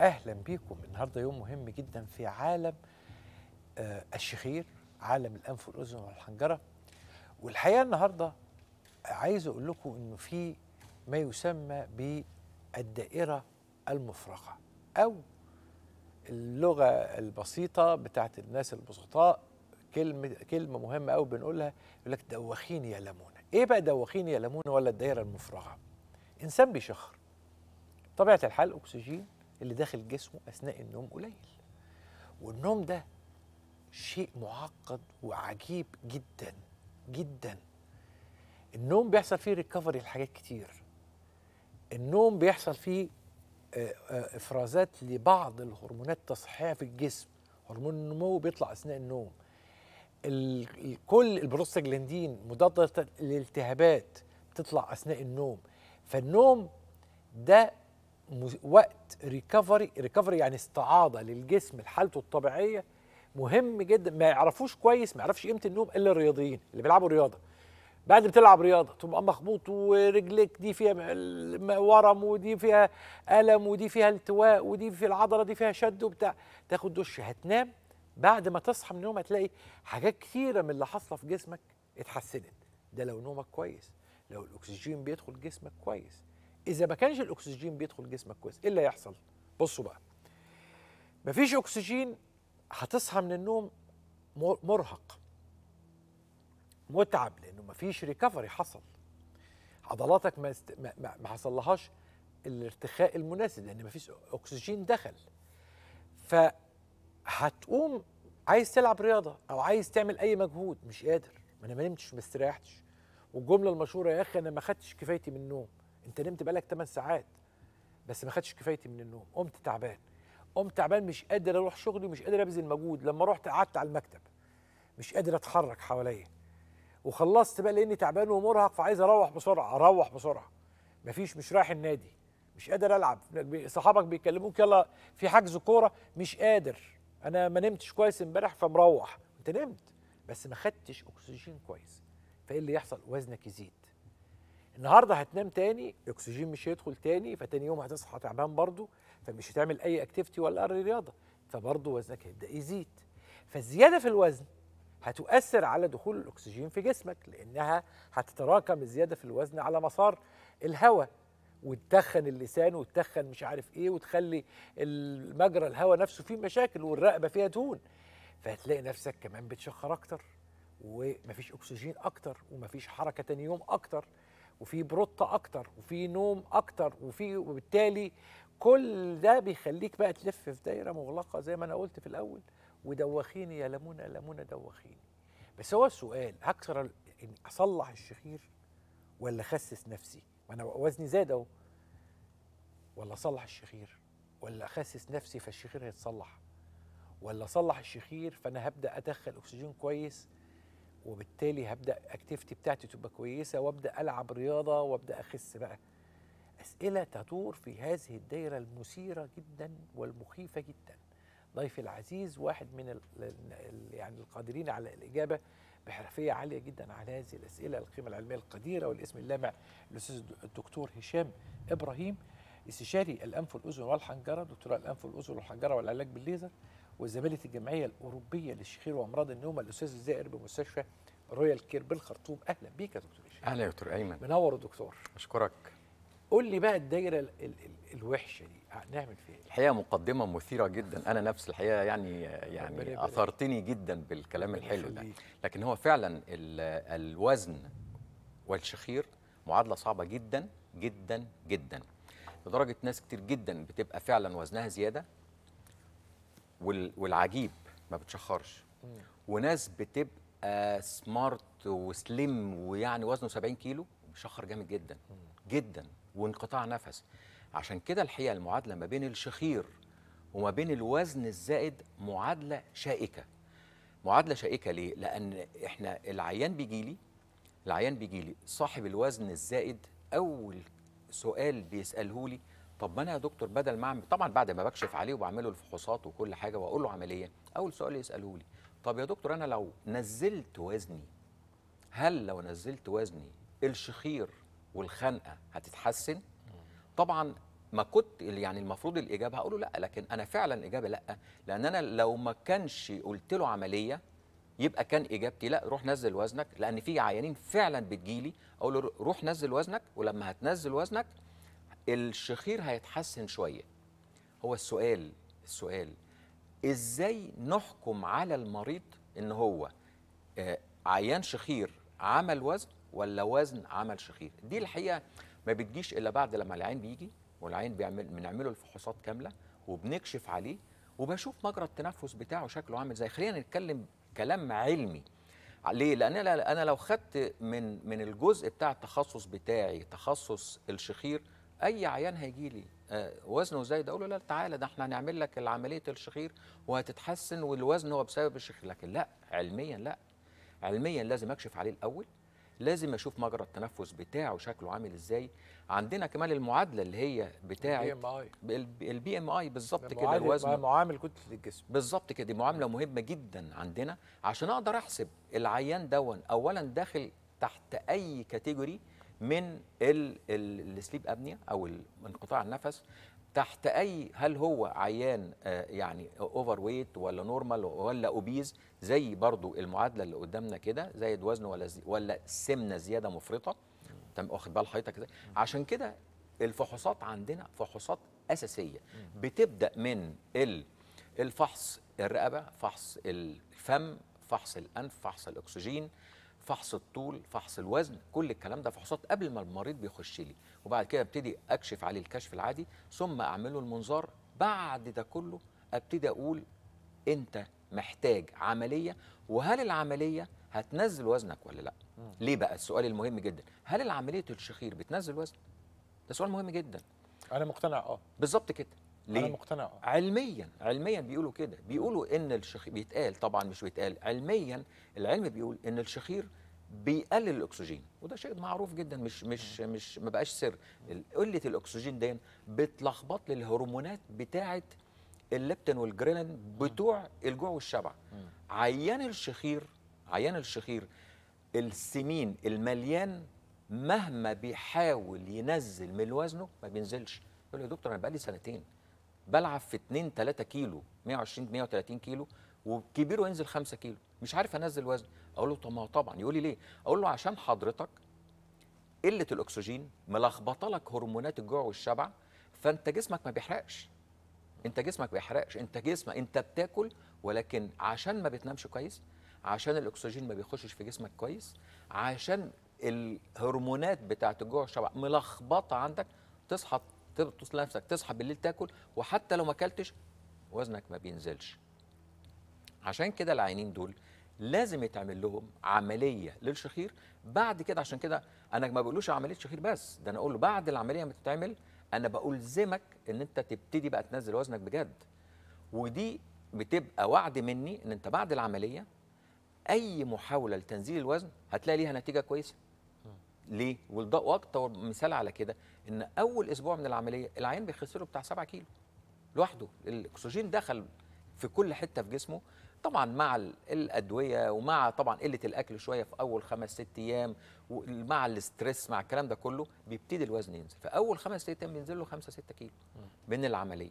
اهلا بيكم النهارده يوم مهم جدا في عالم آه الشخير عالم الانف والاذن والحنجره والحقيقه النهارده عايز اقول لكم انه في ما يسمى بالدائره المفرغه او اللغه البسيطه بتاعت الناس البسطاء كلمه كلمه مهمه قوي بنقولها يقول لك دوخين يا لمونه ايه بقى دوخين يا لمونه ولا الدائره المفرغه انسان بيشخر طبيعه الحال اكسجين اللي داخل جسمه اثناء النوم قليل والنوم ده شيء معقد وعجيب جدا جدا النوم بيحصل فيه ريكفري لحاجات كتير النوم بيحصل فيه آه، آه، افرازات لبعض الهرمونات التصحيه في الجسم هرمون النمو بيطلع اثناء النوم كل البروستاجلاندين مضادة للالتهابات بتطلع اثناء النوم فالنوم ده وقت ريكفري ريكفري يعني استعاضه للجسم لحالته الطبيعيه مهم جدا ما يعرفوش كويس ما يعرفش قيمه النوم الا الرياضيين اللي بيلعبوا رياضه بعد ما تلعب رياضه تبقى مخبوط ورجلك دي فيها ورم ودي فيها الم ودي فيها التواء ودي في العضله دي فيها شد وبتاع تاخد دش هتنام بعد ما تصحى من النوم هتلاقي حاجات كثيره من اللي حاصله في جسمك اتحسنت ده لو نومك كويس لو الاكسجين بيدخل جسمك كويس اذا ما كانش الاكسجين بيدخل جسمك كويس ايه اللي هيحصل بصوا بقى مفيش اكسجين هتصحى من النوم مرهق متعب لانه مفيش ريكفري حصل عضلاتك ما, است... ما... ما حصلهاش الارتخاء المناسب لان مفيش اكسجين دخل فهتقوم عايز تلعب رياضه او عايز تعمل اي مجهود مش قادر ما انا ما نمتش ما استريحتش والجمله المشهوره يا اخي انا ما خدتش كفايتي من النوم انت نمت بقالك 8 ساعات بس ما خدتش كفايتي من النوم قمت تعبان قمت تعبان مش قادر اروح شغلي مش قادر ابذل مجهود لما رحت قعدت على المكتب مش قادر اتحرك حواليا وخلصت بقى لاني تعبان ومرهق فعايز اروح بسرعه اروح بسرعه مفيش مش رايح النادي مش قادر العب صحابك بيكلموك يلا في حجز كوره مش قادر انا ما نمتش كويس امبارح فمروح انت نمت بس ما خدتش اكسجين كويس فايه اللي يحصل وزنك يزيد النهارده هتنام تاني الاكسجين مش هيدخل تاني فتاني يوم هتصحى تعبان برضه فمش هتعمل اي اكتيفيتي ولا اي رياضه فبرضه وزنك هيبدا يزيد فالزياده في الوزن هتؤثر على دخول الاكسجين في جسمك لانها هتتراكم الزياده في الوزن على مسار الهواء وتدخن اللسان وتدخن مش عارف ايه وتخلي المجرى الهواء نفسه فيه مشاكل والرقبه فيها دهون فهتلاقي نفسك كمان بتشخر اكتر ومفيش اكسجين اكتر ومفيش حركه تاني يوم اكتر وفي بروطة اكتر وفي نوم اكتر وفي وبالتالي كل ده بيخليك بقى تلف في دايره مغلقه زي ما انا قلت في الاول ودوخيني يا لمونه لمونه دوخيني بس هو السؤال هكسر يعني اصلح الشخير ولا اخسس نفسي ما انا وزني زاد اهو ولا اصلح الشخير ولا اخسس نفسي فالشخير هيتصلح ولا اصلح الشخير فانا هبدا ادخل اكسجين كويس وبالتالي هبدا اكتيفيتي بتاعتي تبقى كويسه وابدا العب رياضه وابدا اخس بقى اسئله تدور في هذه الدائره المثيره جدا والمخيفه جدا ضيفي العزيز واحد من يعني القادرين على الاجابه بحرفيه عاليه جدا على هذه الاسئله القيمه العلميه القديره والاسم اللامع الاستاذ الدكتور هشام ابراهيم استشاري الانف والاذن والحنجره دكتوراه الانف والاذن والحنجره والعلاج بالليزر وزميله الجمعيه الاوروبيه للشخير وامراض النوم الاستاذ الزائر بمستشفى رويال كير بالخرطوم اهلا بيك يا دكتور هشام اهلا يا دكتور ايمن منور الدكتور اشكرك قول لي بقى الدايره ال ال الوحشه دي نعمل فيها ايه الحقيقه مقدمه مثيره جدا انا نفس الحقيقه يعني يعني اثرتني جدا بالكلام الحلو ده لكن هو فعلا الوزن والشخير معادله صعبه جدا جدا جدا لدرجه ناس كتير جدا بتبقى فعلا وزنها زياده والعجيب ما بتشخرش وناس بتبقى سمارت وسليم ويعني وزنه 70 كيلو بيشخر جامد جدا جدا وانقطاع نفس عشان كده الحقيقه المعادله ما بين الشخير وما بين الوزن الزائد معادله شائكه معادله شائكه ليه لان احنا العيان بيجي لي العيان بيجي لي صاحب الوزن الزائد اول سؤال بيساله لي طب ما انا يا دكتور بدل ما اعمل طبعا بعد ما بكشف عليه وبعمله الفحوصات وكل حاجه واقول له عمليه اول سؤال يساله لي طب يا دكتور انا لو نزلت وزني هل لو نزلت وزني الشخير والخنقه هتتحسن طبعا ما كنت يعني المفروض الاجابه هقول له لا لكن انا فعلا اجابه لا لان انا لو ما كانش قلت له عمليه يبقى كان اجابتي لا روح نزل وزنك لان في عيانين فعلا بتجيلي اقول له روح نزل وزنك ولما هتنزل وزنك الشخير هيتحسن شويه هو السؤال السؤال ازاي نحكم على المريض ان هو آه، عيان شخير عمل وزن ولا وزن عمل شخير دي الحقيقه ما بتجيش الا بعد لما العين بيجي والعين بيعمل بنعمله الفحوصات كامله وبنكشف عليه وبشوف مجرى التنفس بتاعه شكله عامل ازاي خلينا نتكلم كلام علمي ليه لان انا لو خدت من من الجزء بتاع التخصص بتاعي تخصص الشخير اي عيان هيجي لي آه، وزنه زايد اقول له لا تعالى ده احنا هنعمل لك العمليه الشخير وهتتحسن والوزن هو بسبب الشخير لكن لا علميا لا علميا لازم اكشف عليه الاول لازم اشوف مجرى التنفس بتاعه شكله عامل ازاي عندنا كمان المعادله اللي هي بتاعه البي ام اي بالظبط كده الوزن معامل كتله الجسم بالظبط كده دي معامله مهمه جدا عندنا عشان اقدر احسب العيان دون اولا داخل تحت اي كاتيجوري من السليب ابنيا او انقطاع النفس تحت اي هل هو عيان آه، يعني اوفر ويت ولا نورمال ولا اوبيز زي برضو المعادله اللي قدامنا كده زايد وزن ولا ولا سمنه زياده مفرطه تم واخد بال حضرتك كده عشان كده الفحوصات عندنا فحوصات اساسيه بتبدا من الفحص الرقبه فحص الفم فحص الانف فحص الاكسجين فحص الطول فحص الوزن كل الكلام ده فحوصات قبل ما المريض بيخش لي وبعد كده ابتدي اكشف عليه الكشف العادي ثم اعمله المنظار بعد ده كله ابتدي اقول انت محتاج عمليه وهل العمليه هتنزل وزنك ولا لا ليه بقى السؤال المهم جدا هل العمليه الشخير بتنزل وزن ده سؤال مهم جدا انا مقتنع اه بالظبط كده ليه؟ انا مقتنع علميا علميا بيقولوا كده بيقولوا ان الشخير بيتقال طبعا مش بيتقال علميا العلم بيقول ان الشخير بيقلل الاكسجين وده شيء معروف جدا مش مش مش ما بقاش سر قله الاكسجين دي بتلخبط لي الهرمونات بتاعه الليبتين والجرينين بتوع الجوع والشبع عيان الشخير عيان الشخير السمين المليان مهما بيحاول ينزل من وزنه ما بينزلش يقول له يا دكتور انا بقالي سنتين بلعب في 2 3 كيلو 120 130 كيلو وكبيره ينزل 5 كيلو مش عارف انزل وزن اقول له طب ما هو طبعا يقول لي ليه اقول له عشان حضرتك قله الاكسجين ملخبطه لك هرمونات الجوع والشبع فانت جسمك ما بيحرقش انت جسمك ما بيحرقش انت جسمك انت بتاكل ولكن عشان ما بتنامش كويس عشان الاكسجين ما بيخشش في جسمك كويس عشان الهرمونات بتاعت الجوع والشبع ملخبطه عندك تصحى تقدر توصل نفسك تصحى بالليل تاكل وحتى لو ما اكلتش وزنك ما بينزلش عشان كده العينين دول لازم يتعمل لهم عمليه للشخير بعد كده عشان كده انا ما بقولوش عمليه شخير بس ده انا اقول له بعد العمليه ما تتعمل انا بألزمك ان انت تبتدي بقى تنزل وزنك بجد ودي بتبقى وعد مني ان انت بعد العمليه اي محاوله لتنزيل الوزن هتلاقي ليها نتيجه كويسه ليه؟ واكتر مثال على كده ان اول اسبوع من العمليه العيان بيخسر له بتاع 7 كيلو لوحده الاكسجين دخل في كل حته في جسمه طبعا مع الادويه ومع طبعا قله الاكل شويه في اول خمس ست ايام ومع الاسترس مع الكلام ده كله بيبتدي الوزن ينزل فاول خمس ست ايام بينزل له 5 6 كيلو من العمليه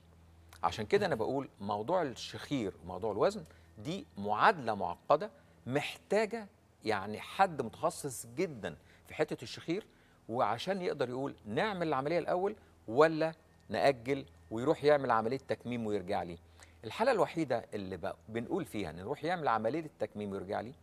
عشان كده انا بقول موضوع الشخير وموضوع الوزن دي معادله معقده محتاجه يعني حد متخصص جدا في حته الشخير وعشان يقدر يقول نعمل العمليه الاول ولا ناجل ويروح يعمل عمليه تكميم ويرجع لي الحاله الوحيده اللي بقى بنقول فيها ان يروح يعمل عمليه التكميم ويرجع لي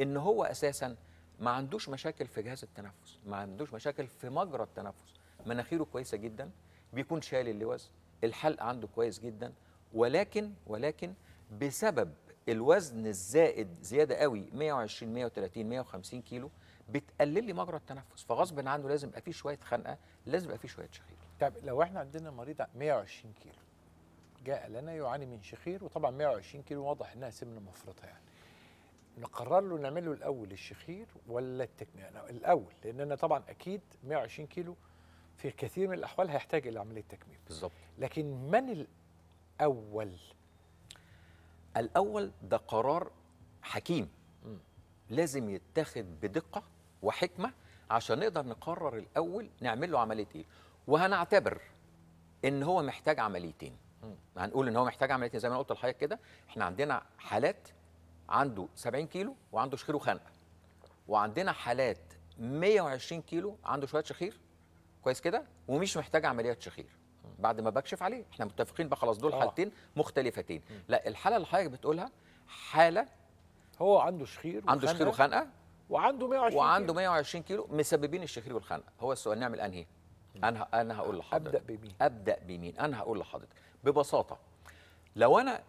ان هو اساسا ما عندوش مشاكل في جهاز التنفس ما عندوش مشاكل في مجرى التنفس مناخيره كويسه جدا بيكون شايل اللوز الحلق عنده كويس جدا ولكن ولكن بسبب الوزن الزائد زياده قوي 120 130 150 كيلو بتقلل لي مجرى التنفس فغصب عنه لازم يبقى فيه شويه خنقه لازم يبقى فيه شويه شخير طب لو احنا عندنا مريض 120 كيلو جاء لنا يعاني من شخير وطبعا 120 كيلو واضح انها سمنه مفرطه يعني نقرر له نعمل له الاول الشخير ولا التكميم يعني الاول لان انا طبعا اكيد 120 كيلو في كثير من الاحوال هيحتاج الى عمليه تكميم بالظبط لكن من الاول الاول ده قرار حكيم م. لازم يتخذ بدقه وحكمه عشان نقدر نقرر الاول نعمل له عمليه ايه وهنعتبر ان هو محتاج عمليتين هنقول ان هو محتاج عمليتين زي ما انا قلت لحضرتك كده احنا عندنا حالات عنده 70 كيلو وعنده شخير وخنقه وعندنا حالات 120 كيلو عنده شويه شخير كويس كده ومش محتاج عمليات شخير بعد ما بكشف عليه احنا متفقين بقى خلاص دول آه. حالتين مختلفتين لا الحاله اللي حضرتك بتقولها حاله هو عنده شخير وخنقة عنده شخير وخنقه وعنده 120 وعنده 120 كيلو, كيلو مسببين الشخير والخنقه هو السؤال نعمل انهي انا انا هقول لحضرتك ابدا بمين ابدا بمين انا هقول لحضرتك ببساطه لو انا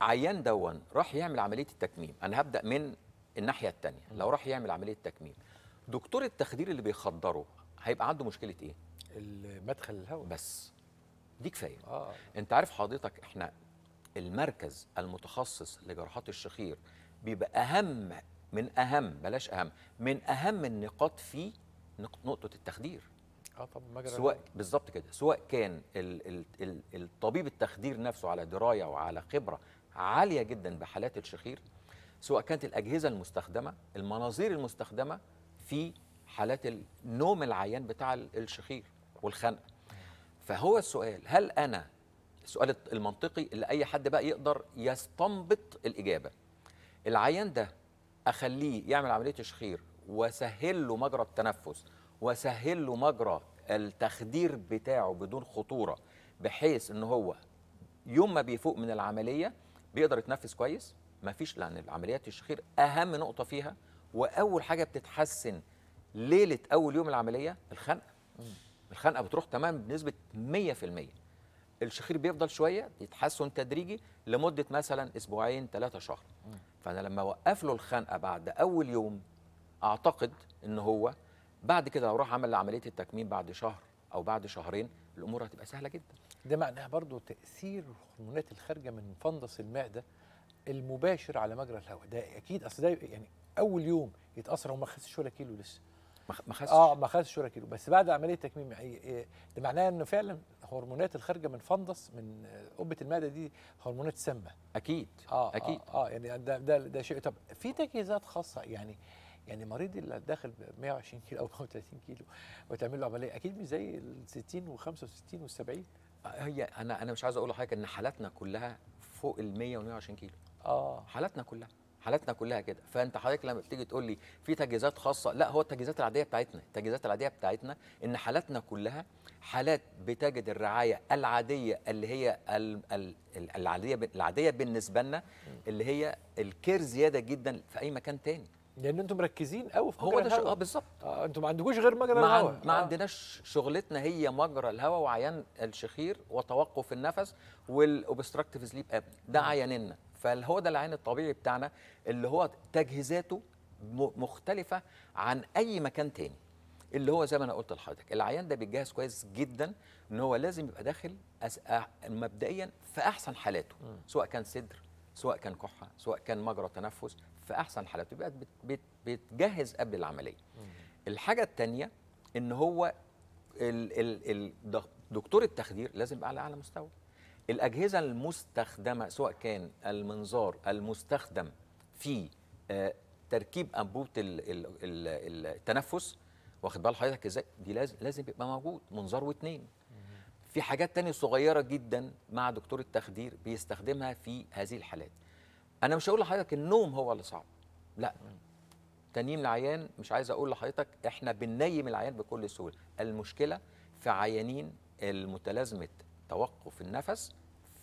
عيان دون راح يعمل عمليه التكميم انا هبدا من الناحيه الثانيه لو راح يعمل عمليه تكميم دكتور التخدير اللي بيخدره هيبقى عنده مشكله ايه المدخل الهواء بس دي كفايه آه. انت عارف حضرتك احنا المركز المتخصص لجراحات الشخير بيبقى اهم من اهم بلاش اهم من اهم النقاط في نقطه التخدير اه طب مجرى سواء بالظبط كده سواء كان الـ الـ الـ الطبيب التخدير نفسه على درايه وعلى خبره عاليه جدا بحالات الشخير سواء كانت الاجهزه المستخدمه المناظير المستخدمه في حالات النوم العيان بتاع الشخير والخنقه فهو السؤال هل انا السؤال المنطقي اللي اي حد بقى يقدر يستنبط الاجابه العيان ده اخليه يعمل عمليه تشخير واسهل له مجرى التنفس واسهل له مجرى التخدير بتاعه بدون خطوره بحيث ان هو يوم ما بيفوق من العمليه بيقدر يتنفس كويس مفيش لان العمليات التشخير اهم نقطه فيها واول حاجه بتتحسن ليله اول يوم العمليه الخنقه الخنقه بتروح تمام بنسبه 100% الشخير بيفضل شويه يتحسن تدريجي لمده مثلا اسبوعين ثلاثه شهر فانا لما اوقف له الخنقه بعد اول يوم اعتقد ان هو بعد كده لو راح عمل عمليه التكميم بعد شهر او بعد شهرين الامور هتبقى سهله جدا ده معناها برضو تاثير الهرمونات الخارجه من فندس المعده المباشر على مجرى الهواء ده اكيد اصل ده يعني اول يوم يتاثر وما خسش ولا كيلو لسه ما خسش اه ما خسش ولا كيلو بس بعد عمليه التكميم يعني، إيه، ده معناه انه فعلا الهرمونات الخارجه من فندس من قبه المعده دي هرمونات سامه اكيد آه, آه، اكيد اه, آه يعني ده ده, ده شيء طب في تجهيزات خاصه يعني يعني المريض اللي داخل ب 120 كيلو او 130 كيلو وتعمل له عمليه اكيد مش زي ال 60 و65 وال70 هي انا انا مش عايز اقول لحضرتك ان حالاتنا كلها فوق ال 100 و 120 كيلو اه حالاتنا كلها حالاتنا كلها كده فانت حضرتك لما بتيجي تقول لي في تجهيزات خاصه لا هو التجهيزات العاديه بتاعتنا التجهيزات العاديه بتاعتنا ان حالاتنا كلها حالات بتجد الرعايه العاديه اللي هي العاديه العاديه بالنسبه لنا اللي هي الكير زياده جدا في اي مكان تاني لان انتم مركزين قوي في هو ده اه بالظبط آه انتم ما عندكوش غير مجرى ما الهواء ما آه. عندناش شغلتنا هي مجرى الهواء وعيان الشخير وتوقف النفس والاوبستراكتيف سليب ابني ده عياننا فهو ده العين الطبيعي بتاعنا اللي هو تجهيزاته مختلفه عن اي مكان تاني اللي هو زي ما انا قلت لحضرتك العيان ده بيتجهز كويس جدا ان هو لازم يبقى داخل مبدئيا في احسن حالاته سواء كان صدر سواء كان كحه سواء كان مجرى تنفس في احسن حالاته يبقى بيتجهز قبل العمليه الحاجه التانية ان هو دكتور التخدير لازم يبقى على اعلى مستوى الأجهزة المستخدمة سواء كان المنظار المستخدم في آه، تركيب أنبوبة التنفس واخد بال حضرتك ازاي دي لازم لازم يبقى موجود منظار واثنين في حاجات تانية صغيرة جدا مع دكتور التخدير بيستخدمها في هذه الحالات أنا مش هقول لحضرتك النوم هو اللي صعب لا تنييم العيان مش عايز أقول لحضرتك إحنا بننيم العيان بكل سهولة المشكلة في عيانين المتلازمة توقف النفس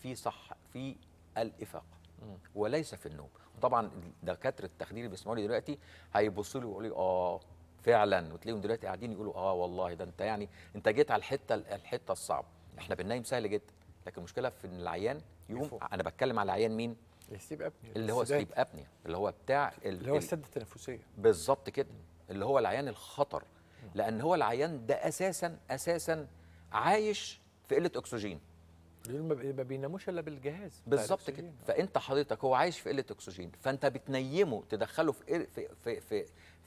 في صح في الافاقه وليس في النوم طبعا دكاتره التخدير اللي بيسمعوا لي دلوقتي هيبصوا لي ويقولوا لي اه فعلا وتلاقيهم دلوقتي قاعدين يقولوا اه والله ده انت يعني انت جيت على الحته الحته الصعبه احنا بننام سهل جدا لكن المشكله في ان العيان يقوم يفوق. انا بتكلم على العيان مين السليب ابنيا اللي هو سليب ابنيا اللي هو بتاع اللي هو السد التنفسيه بالظبط كده اللي هو العيان الخطر لان هو العيان ده اساسا اساسا عايش في قله اكسجين ما بيناموش الا بالجهاز بالظبط كده فانت حضرتك هو عايش في قله اكسجين فانت بتنيمه تدخله في في في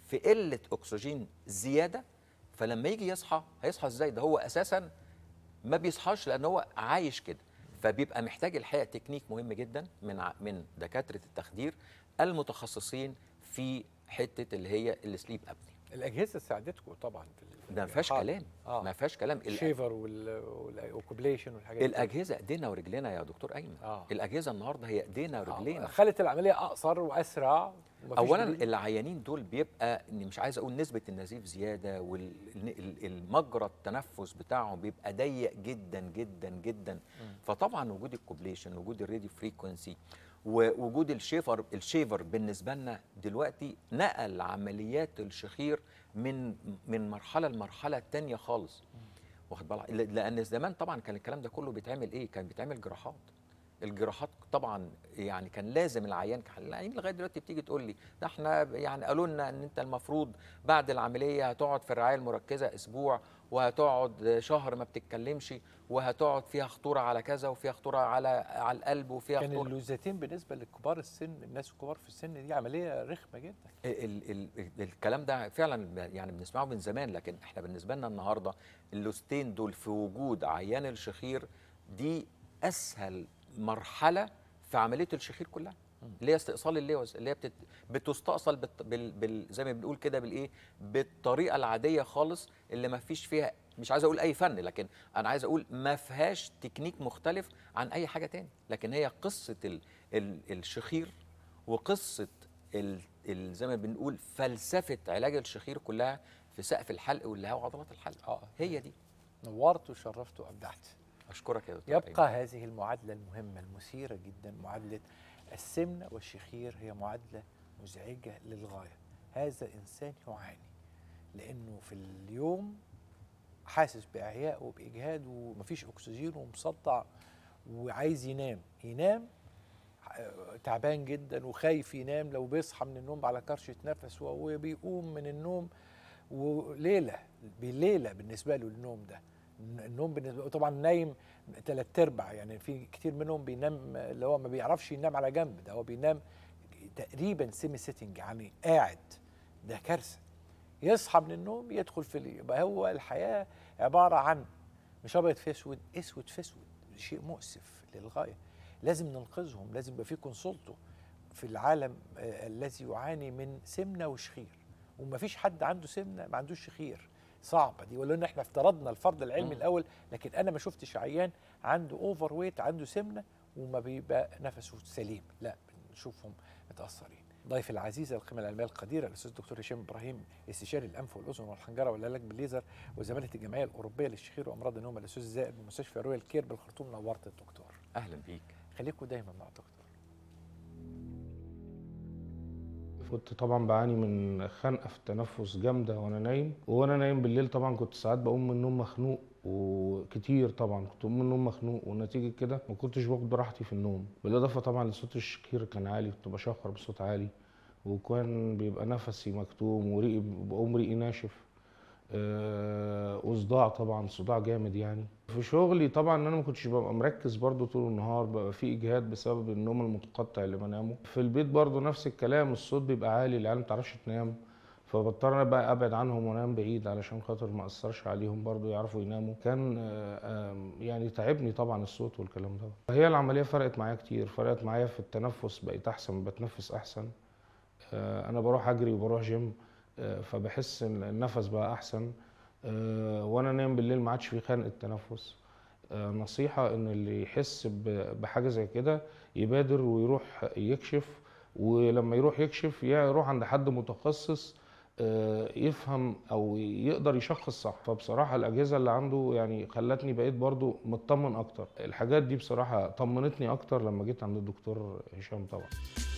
في قله اكسجين زياده فلما يجي يصحى هيصحى ازاي ده هو اساسا ما بيصحاش لان هو عايش كده فبيبقى محتاج الحقيقه تكنيك مهم جدا من من دكاتره التخدير المتخصصين في حته اللي هي السليب ابني الاجهزه ساعدتكم طبعا في ده ما فيهاش كلام آه. ما فيهاش كلام الشيفر والاوكوبليشن والحاجات الاجهزه ايدينا ورجلينا يا دكتور ايمن آه. الاجهزه النهارده هي ايدينا آه. ورجلينا آه. خلت العمليه اقصر واسرع اولا العيانين دول بيبقى مش عايز اقول نسبه النزيف زياده والمجرى التنفس بتاعهم بيبقى ضيق جدا جدا جدا م. فطبعا وجود الكوبليشن وجود الراديو فريكونسي ووجود الشيفر الشيفر بالنسبه لنا دلوقتي نقل عمليات الشخير من من مرحله لمرحله ثانيه خالص واخد بالك لان زمان طبعا كان الكلام ده كله بيتعمل ايه كان بيتعمل جراحات الجراحات طبعا يعني كان لازم العيان العيان لغايه دلوقتي بتيجي تقول لي ده احنا يعني قالوا لنا ان انت المفروض بعد العمليه هتقعد في الرعايه المركزه اسبوع وهتقعد شهر ما بتتكلمش وهتقعد فيها خطوره على كذا وفيها خطوره على على القلب وفيها كان خطوره اللوزتين بالنسبه لكبار السن الناس الكبار في السن دي عمليه رخمه جدا ال ال ال الكلام ده فعلا يعني بنسمعه من زمان لكن احنا بالنسبه لنا النهارده اللوزتين دول في وجود عيان الشخير دي اسهل مرحله في عمليه الشخير كلها اللي هي استئصال اللوز اللي هي بتت... بتستأصل بت... بال... بال... زي ما بنقول كده بالايه بالطريقه العاديه خالص اللي ما فيش فيها مش عايز اقول اي فن لكن انا عايز اقول ما فيهاش تكنيك مختلف عن اي حاجه تاني لكن هي قصه ال... ال... الشخير وقصه ال... ال... زي ما بنقول فلسفه علاج الشخير كلها في سقف الحلق هو وعضلات الحلق اه هي دي نورت وشرفت وابدعت اشكرك يا دكتور يبقى أيوة. هذه المعادله المهمه المثيره جدا معادله السمنة والشخير هي معادلة مزعجة للغاية هذا إنسان يعاني لأنه في اليوم حاسس بإعياء وبإجهاد ومفيش أكسجين ومصدع وعايز ينام ينام تعبان جدا وخايف ينام لو بيصحى من النوم على كرشة نفس وبيقوم من النوم وليلة بليلة بالنسبة له النوم ده النوم بالنسبه طبعا نايم ثلاث ارباع يعني في كتير منهم بينام اللي هو ما بيعرفش ينام على جنب ده هو بينام تقريبا سيمي سيتنج يعني قاعد ده كارثه يصحى من النوم يدخل في يبقى هو الحياه عباره عن مش ابيض في اسود اسود في اسود شيء مؤسف للغايه لازم ننقذهم لازم يبقى في كونسلتو في العالم آه، الذي يعاني من سمنه وشخير ومفيش حد عنده سمنه ما عندوش شخير صعبه دي ولو ان احنا افترضنا الفرض العلمي الاول لكن انا ما شفتش عيان عنده اوفر ويت عنده سمنه وما بيبقى نفسه سليم لا بنشوفهم متاثرين ضيف العزيز القيمة العلمية القديرة الأستاذ الدكتور هشام إبراهيم استشاري الأنف والأذن والحنجرة والعلاج بالليزر وزمالة الجمعية الأوروبية للشخير وأمراض النوم الأستاذ زائد بمستشفى رويال كير بالخرطوم نورت الدكتور أهلا بيك خليكم دايما مع الدكتور كنت طبعا بعاني من خنقه في التنفس جامده وانا نايم وانا نايم بالليل طبعا كنت ساعات بقوم من النوم مخنوق وكتير طبعا كنت بقوم من النوم مخنوق ونتيجه كده ما كنتش باخد براحتي في النوم بالاضافه طبعا لصوت الشكير كان عالي كنت بشخر بصوت عالي وكان بيبقى نفسي مكتوم وريقي بقوم ريقي ناشف آه، وصداع طبعا صداع جامد يعني في شغلي طبعا انا ما كنتش ببقى مركز برضو طول النهار بقى في اجهاد بسبب النوم المتقطع اللي بنامه في البيت برضو نفس الكلام الصوت بيبقى عالي العيال ما بتعرفش تنام فبضطر انا بقى ابعد عنهم وانام بعيد علشان خاطر ما اثرش عليهم برضو يعرفوا يناموا كان آه، يعني تعبني طبعا الصوت والكلام ده هي العمليه فرقت معايا كتير فرقت معايا في التنفس بقيت احسن بتنفس احسن آه، انا بروح اجري وبروح جيم فبحس ان النفس بقى احسن آه، وانا انام بالليل ما عادش في خنق التنفس آه، نصيحه ان اللي يحس بحاجه زي كده يبادر ويروح يكشف ولما يروح يكشف يروح عند حد متخصص آه، يفهم او يقدر يشخص صح فبصراحه الاجهزه اللي عنده يعني خلتني بقيت برضو مطمن اكتر الحاجات دي بصراحه طمنتني اكتر لما جيت عند الدكتور هشام طبعا